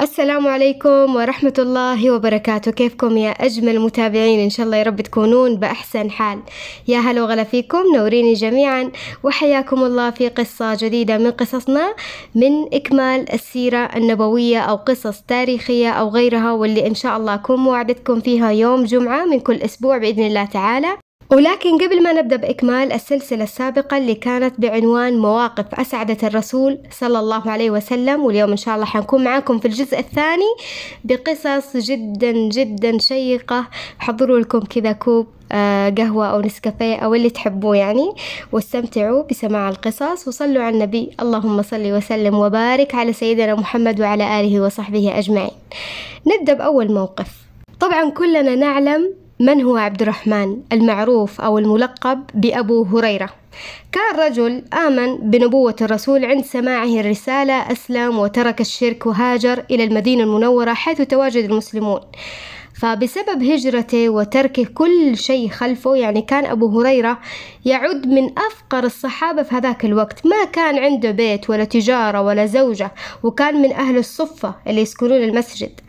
السلام عليكم ورحمة الله وبركاته كيفكم يا أجمل متابعين إن شاء الله يا رب تكونون بأحسن حال يا هلا وغلا فيكم نوريني جميعا وحياكم الله في قصة جديدة من قصصنا من إكمال السيرة النبوية أو قصص تاريخية أو غيرها واللي إن شاء الله أكون موعدتكم فيها يوم جمعة من كل أسبوع بإذن الله تعالى ولكن قبل ما نبدأ بإكمال السلسلة السابقة اللي كانت بعنوان مواقف أسعدت الرسول صلى الله عليه وسلم واليوم إن شاء الله حنكون معاكم في الجزء الثاني بقصص جدا جدا شيقة حضروا لكم كذا كوب آه، قهوة أو نسكافيه أو اللي تحبوه يعني واستمتعوا بسماع القصص وصلوا على النبي اللهم صل وسلم وبارك على سيدنا محمد وعلى آله وصحبه أجمعين نبدأ بأول موقف طبعا كلنا نعلم من هو عبد الرحمن المعروف أو الملقب بأبو هريرة كان رجل آمن بنبوة الرسول عند سماعه الرسالة أسلم وترك الشرك وهاجر إلى المدينة المنورة حيث تواجد المسلمون فبسبب هجرته وتركه كل شيء خلفه يعني كان أبو هريرة يعد من أفقر الصحابة في هذاك الوقت ما كان عنده بيت ولا تجارة ولا زوجة وكان من أهل الصفة اللي يسكنون المسجد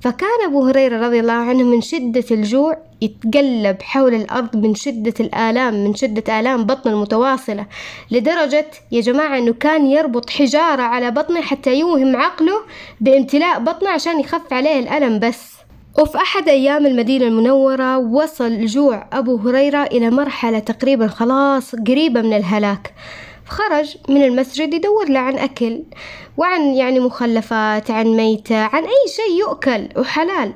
فكان أبو هريرة رضي الله عنه من شدة الجوع يتقلب حول الأرض من شدة الآلام من شدة آلام بطنه المتواصلة لدرجة يا جماعة أنه كان يربط حجارة على بطنه حتى يوهم عقله بامتلاء بطنه عشان يخف عليه الألم بس وفي أحد أيام المدينة المنورة وصل جوع أبو هريرة إلى مرحلة تقريبا خلاص قريبة من الهلاك خرج من المسجد يدور له عن أكل وعن يعني مخلفات عن ميتة عن أي شيء يؤكل وحلال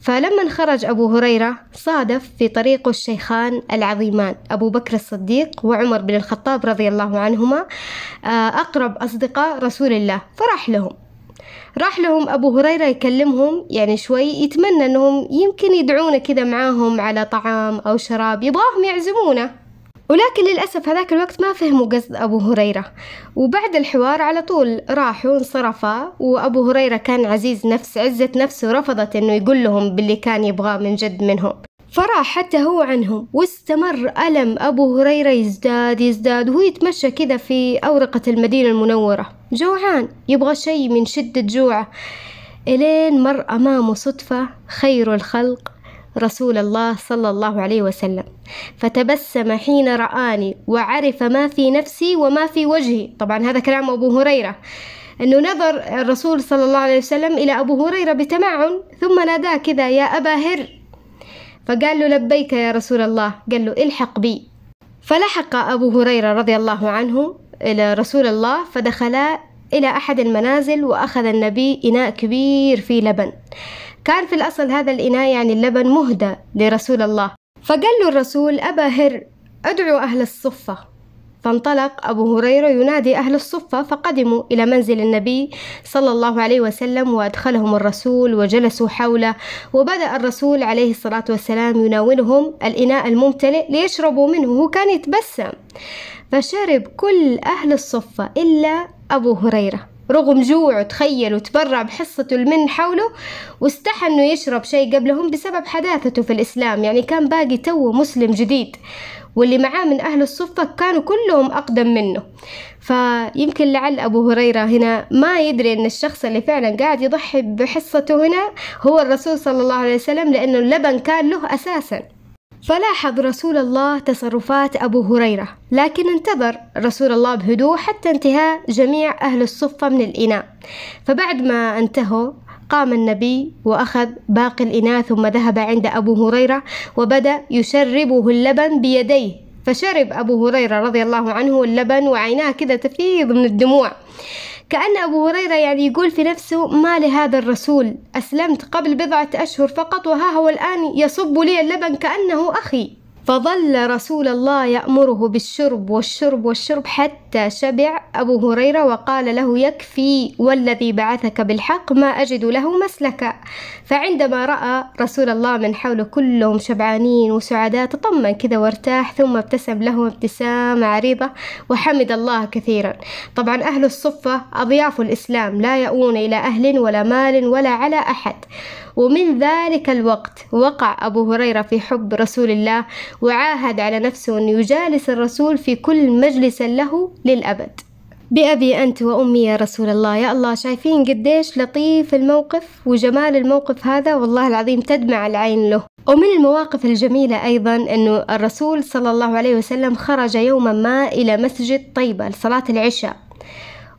فلما خرج أبو هريرة صادف في طريقه الشيخان العظيمان أبو بكر الصديق وعمر بن الخطاب رضي الله عنهما آه، أقرب أصدقاء رسول الله فراح لهم راح لهم أبو هريرة يكلمهم يعني شوي يتمنى أنهم يمكن يدعونه كذا معاهم على طعام أو شراب يبغاهم يعزمونه ولكن للأسف هذاك الوقت ما فهموا قصد أبو هريرة وبعد الحوار على طول راحوا انصرفا وأبو هريرة كان عزيز نفس عزة نفسه رفضت أنه يقول لهم باللي كان يبغاه من جد منهم فراح حتى هو عنهم واستمر ألم أبو هريرة يزداد يزداد وهو يتمشى كذا في أورقة المدينة المنورة جوعان يبغى شيء من شدة جوعه إلين مر أمامه صدفة خير الخلق رسول الله صلى الله عليه وسلم فتبسم حين رآني وعرف ما في نفسي وما في وجهي طبعا هذا كلام أبو هريرة أنه نظر الرسول صلى الله عليه وسلم إلى أبو هريرة بتمعن ثم ناداه كذا يا أبا هر فقال له لبيك يا رسول الله قال له الحق بي فلحق أبو هريرة رضي الله عنه إلى رسول الله فدخلا إلى أحد المنازل وأخذ النبي إناء كبير فيه لبن كان في الأصل هذا الإناء يعني اللبن مهدى لرسول الله فقال له الرسول أبا هر أدعو أهل الصفة فانطلق أبو هريرة ينادي أهل الصفة فقدموا إلى منزل النبي صلى الله عليه وسلم وأدخلهم الرسول وجلسوا حوله وبدأ الرسول عليه الصلاة والسلام يناولهم الإناء الممتلئ ليشربوا منه هو كان يتبسم فشرب كل أهل الصفة إلا أبو هريرة رغم جوعه تخيل وتبرع بحصته المن حوله واستحى انه يشرب شيء قبلهم بسبب حداثته في الاسلام يعني كان باقي توه مسلم جديد واللي معاه من أهل الصفة كانوا كلهم أقدم منه فيمكن لعل أبو هريرة هنا ما يدري أن الشخص اللي فعلا قاعد يضحي بحصته هنا هو الرسول صلى الله عليه وسلم لأنه اللبن كان له أساساً فلاحظ رسول الله تصرفات أبو هريرة لكن انتظر رسول الله بهدوء حتى انتهاء جميع أهل الصفة من الإناء فبعد ما انتهوا قام النبي وأخذ باقي الإناء ثم ذهب عند أبو هريرة وبدأ يشربه اللبن بيديه فشرب أبو هريرة رضي الله عنه اللبن وعيناه كذا تفيض من الدموع كأن أبو هريرة يعني يقول في نفسه ما لهذا الرسول أسلمت قبل بضعة أشهر فقط وها هو الآن يصب لي اللبن كأنه أخي فظل رسول الله يأمره بالشرب والشرب والشرب حتى حتى شبع أبو هريرة وقال له يكفي والذي بعثك بالحق ما أجد له مسلكا فعندما رأى رسول الله من حوله كلهم شبعانين وسعداء تطمن كذا وارتاح ثم ابتسم لهم ابتسامة عريضة وحمد الله كثيرا طبعا أهل الصفة أضياف الإسلام لا يؤون إلى أهل ولا مال ولا على أحد ومن ذلك الوقت وقع أبو هريرة في حب رسول الله وعاهد على نفسه أن يجالس الرسول في كل مجلس له للأبد بأبي أنت وأمي يا رسول الله يا الله شايفين قديش لطيف الموقف وجمال الموقف هذا والله العظيم تدمع العين له ومن المواقف الجميلة أيضا أنه الرسول صلى الله عليه وسلم خرج يوما ما إلى مسجد طيبة لصلاة العشاء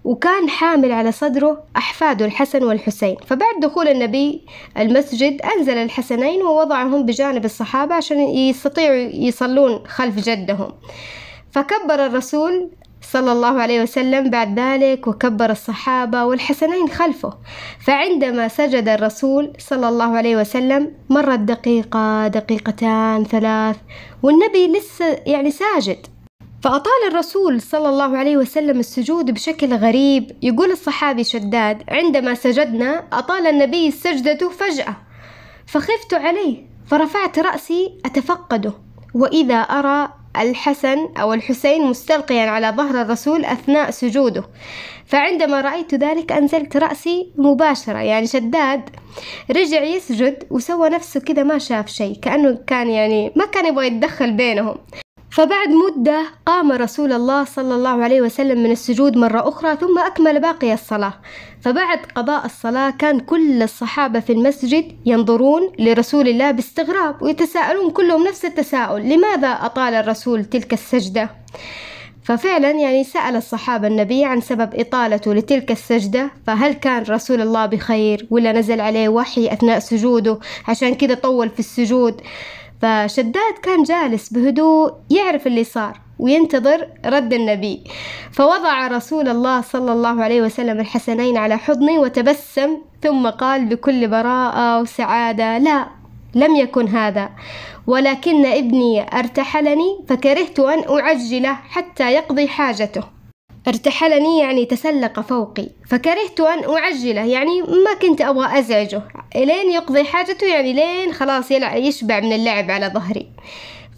وكان حامل على صدره أحفاده الحسن والحسين فبعد دخول النبي المسجد أنزل الحسنين ووضعهم بجانب الصحابة عشان يستطيعوا يصلون خلف جدهم فكبر الرسول صلى الله عليه وسلم بعد ذلك وكبر الصحابة والحسنين خلفه فعندما سجد الرسول صلى الله عليه وسلم مرت دقيقة دقيقتان ثلاث والنبي لسه يعني ساجد فأطال الرسول صلى الله عليه وسلم السجود بشكل غريب يقول الصحابي شداد عندما سجدنا أطال النبي سجدته فجأة فخفت عليه فرفعت رأسي أتفقده وإذا أرى الحسن أو الحسين مستلقيا على ظهر الرسول أثناء سجوده فعندما رأيت ذلك أنزلت رأسي مباشرة يعني شداد رجع يسجد وسوى نفسه كذا ما شاف شيء كأنه كان يعني ما كان يبغى يتدخل بينهم فبعد مدة قام رسول الله صلى الله عليه وسلم من السجود مرة أخرى ثم أكمل باقي الصلاة فبعد قضاء الصلاة كان كل الصحابة في المسجد ينظرون لرسول الله باستغراب ويتساءلون كلهم نفس التساؤل لماذا أطال الرسول تلك السجدة؟ ففعلا يعني سأل الصحابة النبي عن سبب إطالته لتلك السجدة فهل كان رسول الله بخير ولا نزل عليه وحي أثناء سجوده عشان كذا طول في السجود فشداد كان جالس بهدوء يعرف اللي صار وينتظر رد النبي فوضع رسول الله صلى الله عليه وسلم الحسنين على حضني وتبسم ثم قال بكل براءة وسعادة لا لم يكن هذا ولكن ابني ارتحلني فكرهت أن أعجله حتى يقضي حاجته ارتحلني يعني تسلق فوقي فكرهت أن أعجله يعني ما كنت أبغى أزعجه لين يقضي حاجته يعني لين خلاص يلع يشبع من اللعب على ظهري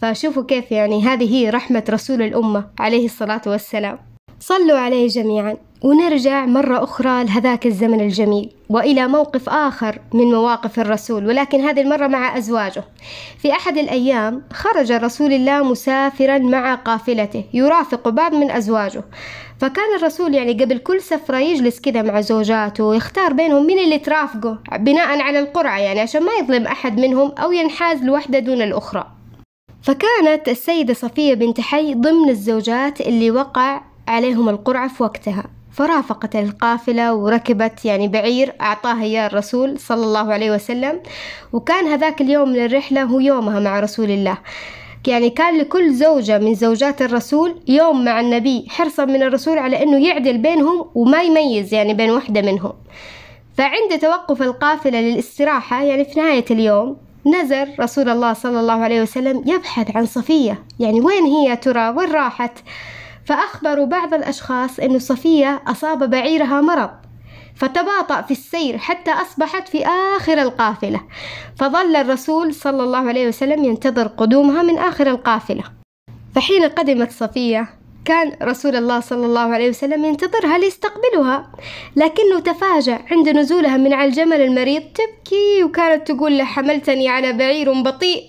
فشوفوا كيف يعني هذه هي رحمة رسول الأمة عليه الصلاة والسلام صلوا عليه جميعا ونرجع مرة أخرى لهذاك الزمن الجميل وإلى موقف آخر من مواقف الرسول ولكن هذه المرة مع أزواجه في أحد الأيام خرج رسول الله مسافرا مع قافلته يرافق بعض من أزواجه فكان الرسول يعني قبل كل سفرة يجلس كذا مع زوجاته ويختار بينهم مين اللي ترافقه بناء على القرعة يعني عشان ما يظلم أحد منهم أو ينحاز لوحدة دون الأخرى فكانت السيدة صفية بنت حي ضمن الزوجات اللي وقع عليهم القرعة في وقتها فرافقت القافلة وركبت يعني بعير أعطاها إياه الرسول صلى الله عليه وسلم وكان هذاك اليوم من الرحلة هو يومها مع رسول الله يعني كان لكل زوجة من زوجات الرسول يوم مع النبي حرصا من الرسول على أنه يعدل بينهم وما يميز يعني بين واحدة منهم فعند توقف القافلة للاستراحة يعني في نهاية اليوم نزل رسول الله صلى الله عليه وسلم يبحث عن صفية يعني وين هي ترى وين راحت فأخبروا بعض الأشخاص أن صفية أصاب بعيرها مرض فتباطأ في السير حتى أصبحت في آخر القافلة فظل الرسول صلى الله عليه وسلم ينتظر قدومها من آخر القافلة فحين قدمت صفية كان رسول الله صلى الله عليه وسلم ينتظرها ليستقبلها لكنه تفاجأ عند نزولها من على الجمل المريض تبكي وكانت تقول له حملتني على بعير بطيء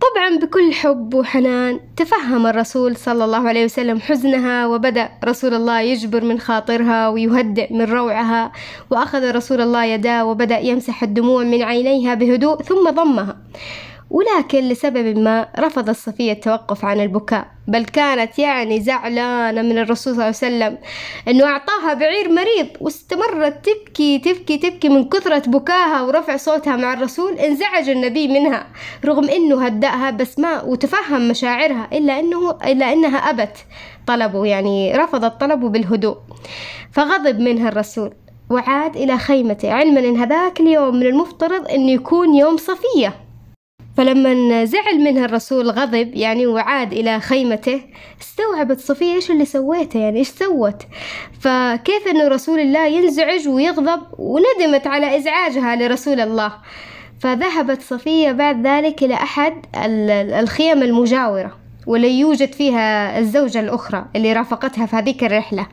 طبعا بكل حب وحنان تفهم الرسول صلى الله عليه وسلم حزنها وبدأ رسول الله يجبر من خاطرها ويهدئ من روعها وأخذ رسول الله يداه وبدأ يمسح الدموع من عينيها بهدوء ثم ضمها ولكن لسبب ما رفضت صفية التوقف عن البكاء بل كانت يعني زعلانة من الرسول صلى الله عليه وسلم أنه أعطاها بعير مريض واستمرت تبكي تبكي تبكي من كثرة بكاها ورفع صوتها مع الرسول انزعج النبي منها رغم أنه هدأها بس ما وتفهم مشاعرها إلا أنه إلا أنها أبت طلبه يعني رفضت طلبه بالهدوء فغضب منها الرسول وعاد إلى خيمته علما أن هذاك اليوم من المفترض أن يكون يوم صفية فلما زعل منها الرسول غضب يعني وعاد إلى خيمته استوعبت صفية إيش اللي سويته يعني إيش سوت فكيف أن رسول الله ينزعج ويغضب وندمت على إزعاجها لرسول الله فذهبت صفية بعد ذلك إلى أحد الخيم المجاورة ولي يوجد فيها الزوجة الأخرى اللي رافقتها في هذيك الرحلة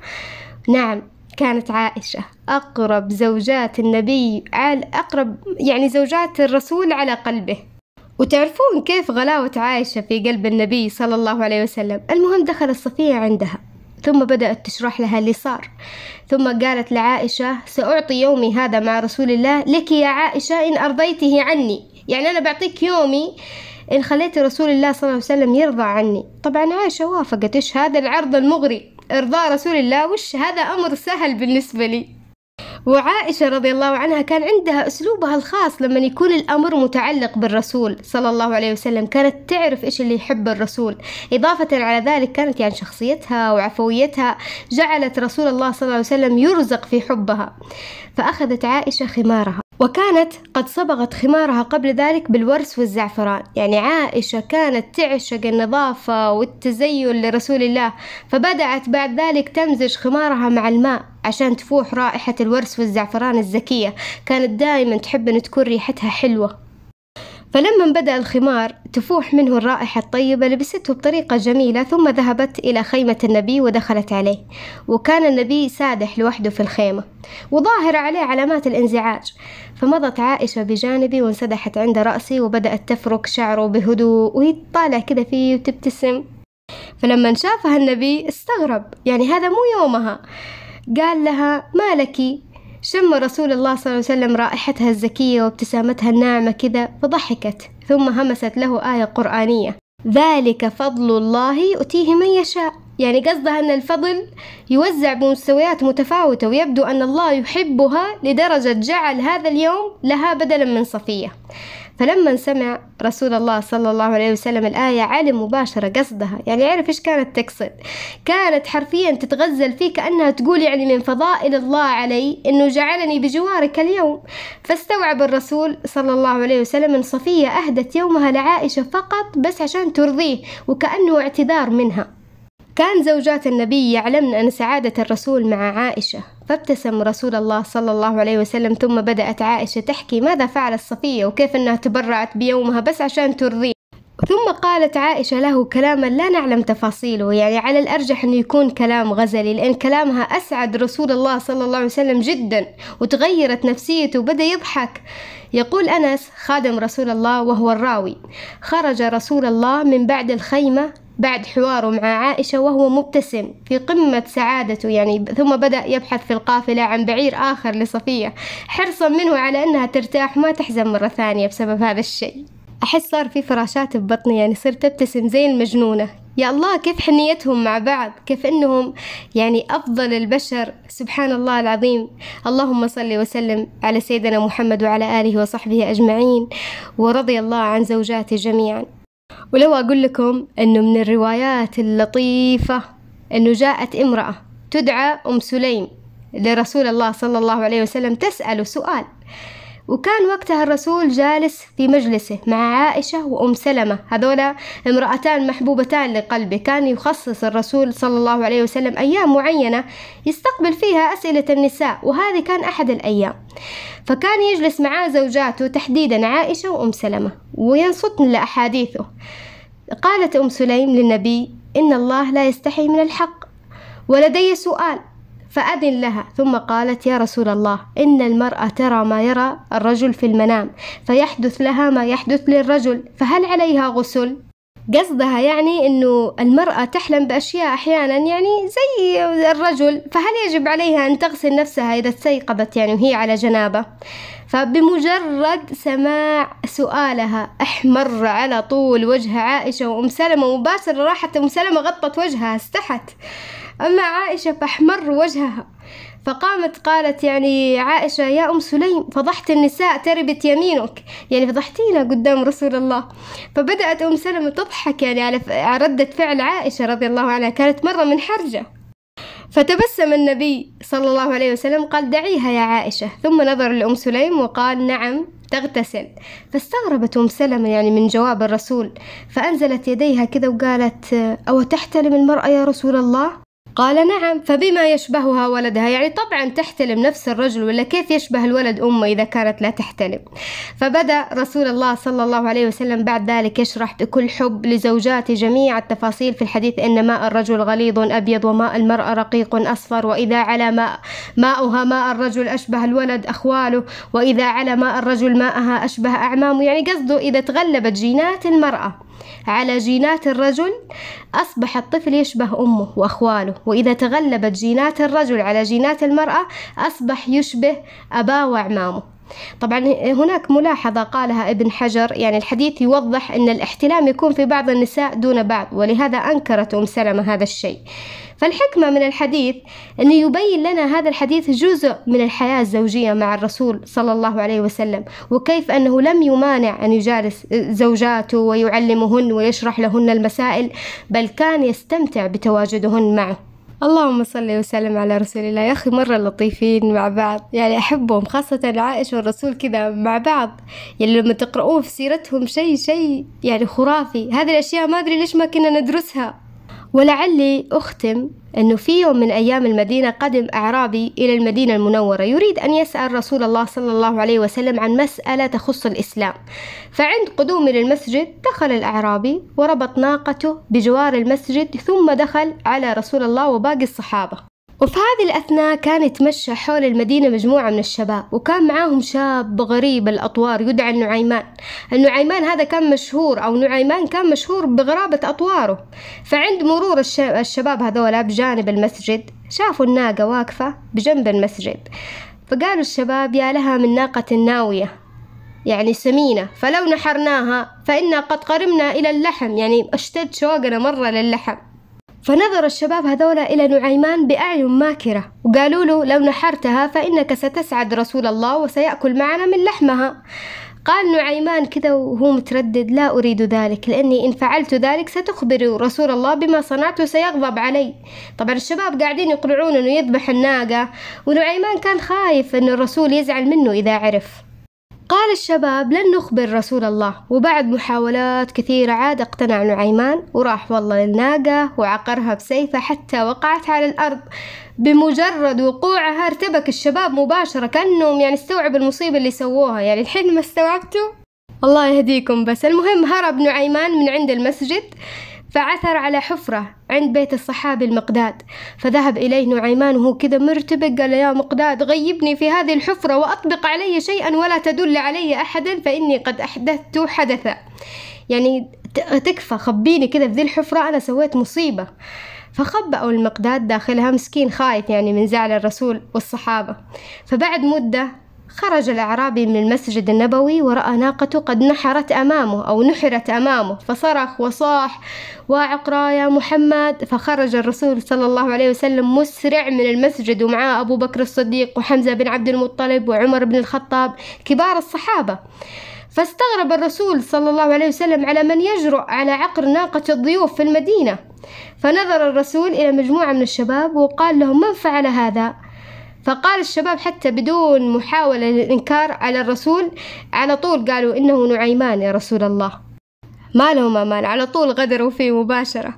نعم كانت عائشة أقرب زوجات النبي أقرب يعني زوجات الرسول على قلبه وتعرفون كيف غلاوة عائشة في قلب النبي صلى الله عليه وسلم المهم دخلت صفية عندها ثم بدأت تشرح لها اللي صار ثم قالت لعائشة سأعطي يومي هذا مع رسول الله لك يا عائشة إن أرضيته عني يعني أنا بعطيك يومي إن خليت رسول الله صلى الله عليه وسلم يرضى عني طبعا عائشة وافقت إيش هذا العرض المغري إرضاء رسول الله وش هذا أمر سهل بالنسبة لي وعائشة رضي الله عنها كان عندها أسلوبها الخاص لما يكون الأمر متعلق بالرسول صلى الله عليه وسلم كانت تعرف إيش اللي يحب الرسول إضافة على ذلك كانت يعني شخصيتها وعفويتها جعلت رسول الله صلى الله عليه وسلم يرزق في حبها فأخذت عائشة خمارها وكانت قد صبغت خمارها قبل ذلك بالورس والزعفران يعني عائشة كانت تعشق النظافة والتزين لرسول الله فبدأت بعد ذلك تمزج خمارها مع الماء عشان تفوح رائحة الورس والزعفران الزكية كانت دائما تحب أن تكون ريحتها حلوة فلما بدأ الخمار تفوح منه الرائحة الطيبة لبسته بطريقة جميلة ثم ذهبت إلى خيمة النبي ودخلت عليه وكان النبي سادح لوحده في الخيمة وظاهرة عليه علامات الانزعاج فمضت عائشة بجانبي وانسدحت عند رأسي وبدأت تفرك شعره بهدوء وهي تطالع كذا فيه وتبتسم فلما شافها النبي استغرب يعني هذا مو يومها قال لها ما لك شم رسول الله صلى الله عليه وسلم رائحتها الزكية وابتسامتها الناعمة كذا فضحكت ثم همست له آية قرآنية ذلك فضل الله يؤتيه من يشاء يعني قصدها أن الفضل يوزع بمستويات متفاوتة ويبدو أن الله يحبها لدرجة جعل هذا اليوم لها بدلا من صفية فلما سمع رسول الله صلى الله عليه وسلم الآية علم مباشرة قصدها يعني عرف إيش كانت تقصد كانت حرفيا تتغزل فيه كأنها تقول يعني من فضائل الله علي أنه جعلني بجوارك اليوم فاستوعب الرسول صلى الله عليه وسلم أن صفية أهدت يومها لعائشة فقط بس عشان ترضيه وكأنه اعتذار منها كان زوجات النبي يعلمن أن سعادة الرسول مع عائشة فابتسم رسول الله صلى الله عليه وسلم ثم بدأت عائشة تحكي ماذا فعلت صفية وكيف أنها تبرعت بيومها بس عشان ترضيه ثم قالت عائشة له كلاما لا نعلم تفاصيله يعني على الأرجح أنه يكون كلام غزلي لأن كلامها أسعد رسول الله صلى الله عليه وسلم جدا وتغيرت نفسيته وبدأ يضحك يقول أنس خادم رسول الله وهو الراوي خرج رسول الله من بعد الخيمة بعد حواره مع عائشة وهو مبتسم في قمة سعادته يعني ثم بدأ يبحث في القافلة عن بعير آخر لصفية حرصا منه على أنها ترتاح ما تحزن مرة ثانية بسبب هذا الشيء أحس صار في فراشات ببطني يعني صرت أبتسم زي المجنونة يا الله كيف حنيتهم مع بعض كيف أنهم يعني أفضل البشر سبحان الله العظيم اللهم صل وسلم على سيدنا محمد وعلى آله وصحبه أجمعين ورضي الله عن زوجاته جميعا ولو أقول لكم أنه من الروايات اللطيفة أنه جاءت امرأة تدعى أم سليم لرسول الله صلى الله عليه وسلم تسأله سؤال وكان وقتها الرسول جالس في مجلسه مع عائشة وأم سلمة هذولا امرأتان محبوبتان لقلبه كان يخصص الرسول صلى الله عليه وسلم أيام معينة يستقبل فيها أسئلة النساء وهذه كان أحد الأيام فكان يجلس معاه زوجاته تحديدا عائشة وأم سلمة وينصتن لأحاديثه قالت أم سليم للنبي إن الله لا يستحي من الحق ولدي سؤال فأذن لها ثم قالت يا رسول الله إن المرأة ترى ما يرى الرجل في المنام فيحدث لها ما يحدث للرجل فهل عليها غسل؟ قصدها يعني انه المرأة تحلم بأشياء أحيانا يعني زي الرجل فهل يجب عليها أن تغسل نفسها إذا استيقظت يعني وهي على جنابة فبمجرد سماع سؤالها احمر على طول وجه عائشة وأم سلمة مباشرة راحت أم سلمة غطت وجهها استحت أما عائشة فأحمر وجهها فقامت قالت يعني عائشة يا أم سليم فضحت النساء تربت يمينك يعني فضحتينا قدام رسول الله فبدأت أم سلمة تضحك يعني على ردة فعل عائشة رضي الله عنها كانت مرة منحرجة فتبسم النبي صلى الله عليه وسلم قال دعيها يا عائشة ثم نظر لأم سليم وقال نعم تغتسل فاستغربت أم سلمة يعني من جواب الرسول فأنزلت يديها كذا وقالت أو تحتلم المرأة يا رسول الله قال نعم فبما يشبهها ولدها يعني طبعا تحتلم نفس الرجل ولا كيف يشبه الولد أمه إذا كانت لا تحتلم فبدأ رسول الله صلى الله عليه وسلم بعد ذلك يشرح بكل حب لزوجاته جميع التفاصيل في الحديث إن ماء الرجل غليظ أبيض وماء المرأة رقيق أصفر وإذا على ماء ماؤها ماء الرجل أشبه الولد أخواله وإذا على ماء الرجل ماءها أشبه أعمامه يعني قصده إذا تغلبت جينات المرأة على جينات الرجل أصبح الطفل يشبه أمه وأخواله وإذا تغلبت جينات الرجل على جينات المرأة أصبح يشبه أباه وأعمامه طبعا هناك ملاحظة قالها ابن حجر يعني الحديث يوضح أن الاحتلام يكون في بعض النساء دون بعض ولهذا أنكرت أم سلمة هذا الشيء فالحكمة من الحديث أنه يبين لنا هذا الحديث جزء من الحياة الزوجية مع الرسول صلى الله عليه وسلم وكيف أنه لم يمانع أن يجالس زوجاته ويعلمهن ويشرح لهن المسائل بل كان يستمتع بتواجدهن معه اللهم صل وسلم على رسول الله يا أخي مرة لطيفين مع بعض يعني أحبهم خاصة عائشة والرسول كذا مع بعض يعني لما تقرؤون في سيرتهم شيء شيء يعني خرافي هذه الأشياء ما أدري ليش ما كنا ندرسها ولعلي أختم أنه في يوم من أيام المدينة قدم أعرابي إلى المدينة المنورة يريد أن يسأل رسول الله صلى الله عليه وسلم عن مسألة تخص الإسلام فعند قدومي للمسجد دخل الأعرابي وربط ناقته بجوار المسجد ثم دخل على رسول الله وباقي الصحابة وفي هذه الأثناء كان يتمشى حول المدينة مجموعة من الشباب وكان معاهم شاب غريب الأطوار يدعى النعيمان النعيمان هذا كان مشهور أو نعيمان كان مشهور بغرابة أطواره فعند مرور الشباب هذولا بجانب المسجد شافوا الناقة واقفة بجنب المسجد فقالوا الشباب يا لها من ناقة ناوية يعني سمينة فلو نحرناها فإنا قد قرمنا إلى اللحم يعني اشتد شوقنا مرة للحم فنظر الشباب هذول إلى نعيمان بأعين ماكرة وقالوا له لو نحرتها فإنك ستسعد رسول الله وسيأكل معنا من لحمها قال نعيمان كذا وهو متردد لا أريد ذلك لأني إن فعلت ذلك ستخبر رسول الله بما صنعت وسيغضب علي طبعا الشباب قاعدين يقنعون أنه يذبح الناقة ونعيمان كان خايف أن الرسول يزعل منه إذا عرف قال الشباب لن نخبر رسول الله وبعد محاولات كثيرة عاد اقتنع نعيمان وراح والله للناقة وعقرها بسيفه حتى وقعت على الأرض بمجرد وقوعها ارتبك الشباب مباشرة كأنهم يعني استوعب المصيبة اللي سووها يعني الحين ما استوعبتوا الله يهديكم بس المهم هرب نعيمان من عند المسجد فعثر على حفرة عند بيت الصحابي المقداد فذهب إليه نعيمان وهو كذا مرتبك قال يا مقداد غيبني في هذه الحفرة وأطبق علي شيئا ولا تدل علي أحدا فإني قد أحدثت حدثا يعني تكفى خبيني كذا في ذي الحفرة أنا سويت مصيبة فخبأوا المقداد داخلها مسكين خايف يعني من زعل الرسول والصحابة فبعد مدة خرج الأعرابي من المسجد النبوي ورأى ناقته قد نحرت أمامه أو نحرت أمامه فصرخ وصاح واعقرا يا محمد فخرج الرسول صلى الله عليه وسلم مسرع من المسجد ومعه أبو بكر الصديق وحمزة بن عبد المطلب وعمر بن الخطاب كبار الصحابة فاستغرب الرسول صلى الله عليه وسلم على من يجرؤ على عقر ناقة الضيوف في المدينة فنظر الرسول إلى مجموعة من الشباب وقال لهم من فعل هذا؟ فقال الشباب حتى بدون محاولة للإنكار على الرسول على طول قالوا إنه نعيمان يا رسول الله ما لهم أمان على طول غدروا فيه مباشرة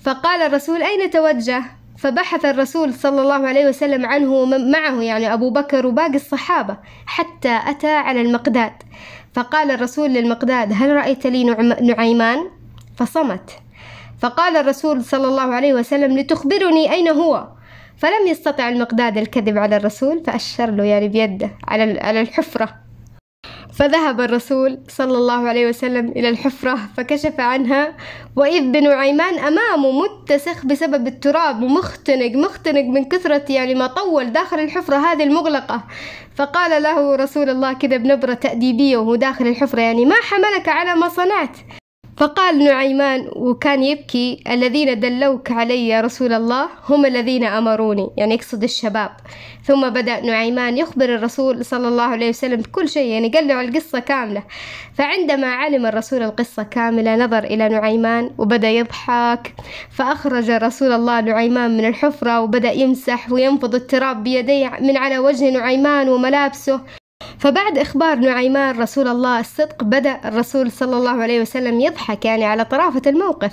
فقال الرسول أين توجه فبحث الرسول صلى الله عليه وسلم عنه معه يعني أبو بكر وباقي الصحابة حتى أتى على المقداد فقال الرسول للمقداد هل رأيت لي نعم-، نعيمان فصمت فقال الرسول صلى الله عليه وسلم لتخبرني أين هو فلم يستطع المقداد الكذب على الرسول فأشر له يعني بيده على على الحفرة فذهب الرسول صلى الله عليه وسلم إلى الحفرة فكشف عنها وإذ بنعيمان أمامه متسخ بسبب التراب ومختنق مختنق من كثرة يعني ما طول داخل الحفرة هذه المغلقة فقال له رسول الله كذا بنبرة تأديبية وهو داخل الحفرة يعني ما حملك على ما صنعت فقال نعيمان وكان يبكي الذين دلوك علي يا رسول الله هم الذين أمروني يعني يقصد الشباب ثم بدأ نعيمان يخبر الرسول صلى الله عليه وسلم بكل شيء يعني قال له القصة كاملة فعندما علم الرسول القصة كاملة نظر إلى نعيمان وبدأ يضحك فأخرج رسول الله نعيمان من الحفرة وبدأ يمسح وينفض التراب بيديه من على وجه نعيمان وملابسه فبعد إخبار نعيمان رسول الله الصدق بدأ الرسول صلى الله عليه وسلم يضحك يعني على طرافة الموقف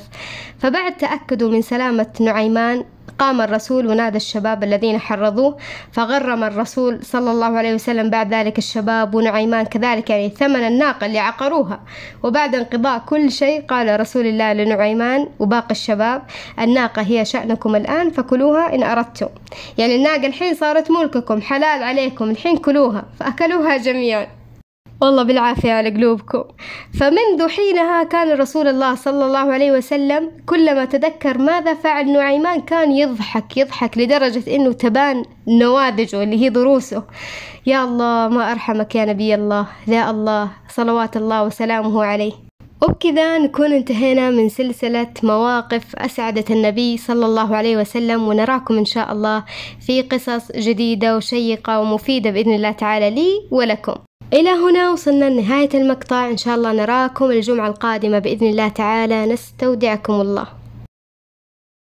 فبعد تأكده من سلامة نعيمان قام الرسول ونادى الشباب الذين حرضوه فغرم الرسول صلى الله عليه وسلم بعد ذلك الشباب ونعيمان كذلك يعني ثمن الناقة اللي عقروها وبعد انقضاء كل شيء قال رسول الله لنعيمان وباقي الشباب الناقة هي شأنكم الآن فكلوها إن أردتم يعني الناقة الحين صارت ملككم حلال عليكم الحين كلوها فأكلوها جميعا والله بالعافية على قلوبكم فمنذ حينها كان رسول الله صلى الله عليه وسلم كلما تذكر ماذا فعل نعيمان كان يضحك يضحك لدرجة أنه تبان نواذجه اللي هي ضروسه يا الله ما أرحمك يا نبي الله يا الله صلوات الله وسلامه عليه وبكذا نكون انتهينا من سلسلة مواقف أسعدت النبي صلى الله عليه وسلم ونراكم إن شاء الله في قصص جديدة وشيقة ومفيدة بإذن الله تعالى لي ولكم إلى هنا وصلنا لنهاية المقطع إن شاء الله نراكم الجمعة القادمة بإذن الله تعالى نستودعكم الله